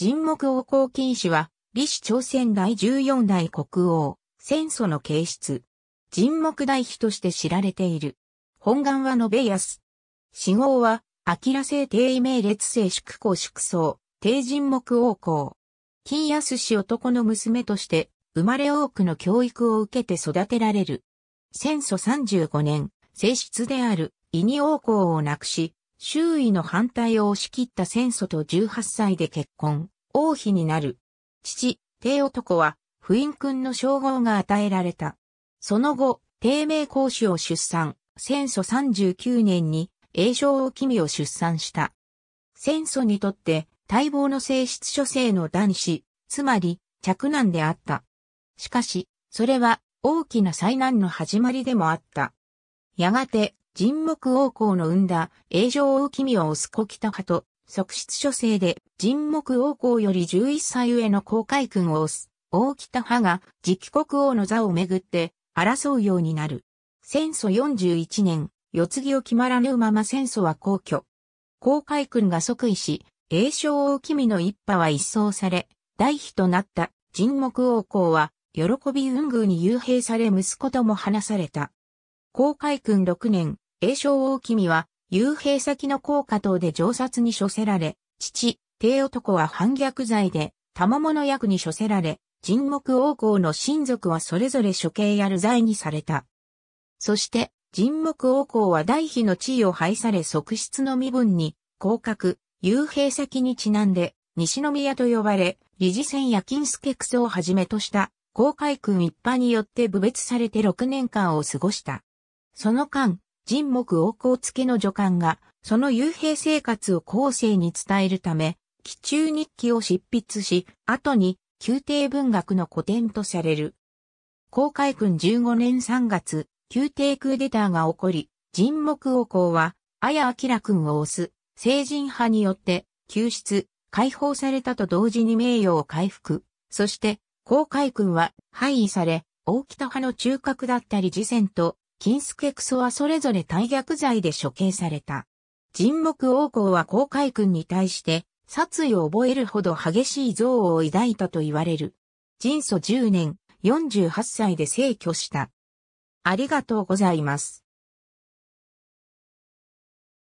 沈黙王侯金氏は、李氏朝鮮第14代国王、戦祖の形質。沈黙代妃として知られている。本願は延べやす。死号は、明聖帝位名列性祝公祝僧、帝沈黙王侯。金安氏男の娘として、生まれ多くの教育を受けて育てられる。戦祖35年、正室である、イニ王侯を亡くし、周囲の反対を押し切った戦祖と18歳で結婚、王妃になる。父、帝男は、不隠君の称号が与えられた。その後、帝名公子を出産、戦祖39年に、栄称を君を出産した。戦祖にとって、待望の性質諸生の男子、つまり、嫡男であった。しかし、それは、大きな災難の始まりでもあった。やがて、人木王侯の生んだ、永上王君をす小北派と、側室諸生で、人木王侯より11歳上の公海君を推す、王北派が、直国王の座をめぐって、争うようになる。戦祖41年、世継ぎを決まらぬまま戦祖は皇居。公海君が即位し、永正王君の一派は一掃され、大妃となった人木王侯は、喜び運宮に幽閉され息子とも話された。公海君6年、栄翔大君は、幽閉先の高架等で上殺に処せられ、父、帝男は反逆罪で、賜物役に処せられ、人目王公の親族はそれぞれ処刑やる罪にされた。そして、人目王公は大妃の地位を廃され側室の身分に、降格、幽閉先にちなんで、西宮と呼ばれ、理事選や金助クをはじめとした、公海君一派によって部別されて6年間を過ごした。その間、人木王光付の助官が、その幽閉生活を後世に伝えるため、期中日記を執筆し、後に宮廷文学の古典とされる。公開君15年3月、宮廷クーデターが起こり、人木王光は、綾明君を推す、成人派によって、救出、解放されたと同時に名誉を回復。そして、公開君は、廃位され、大北派の中核だったり次戦と、金助クソはそれぞれ大逆罪で処刑された。人木王公は公海君に対して、殺意を覚えるほど激しい憎悪を抱いたと言われる。人祖10年、48歳で逝去した。ありがとうございます。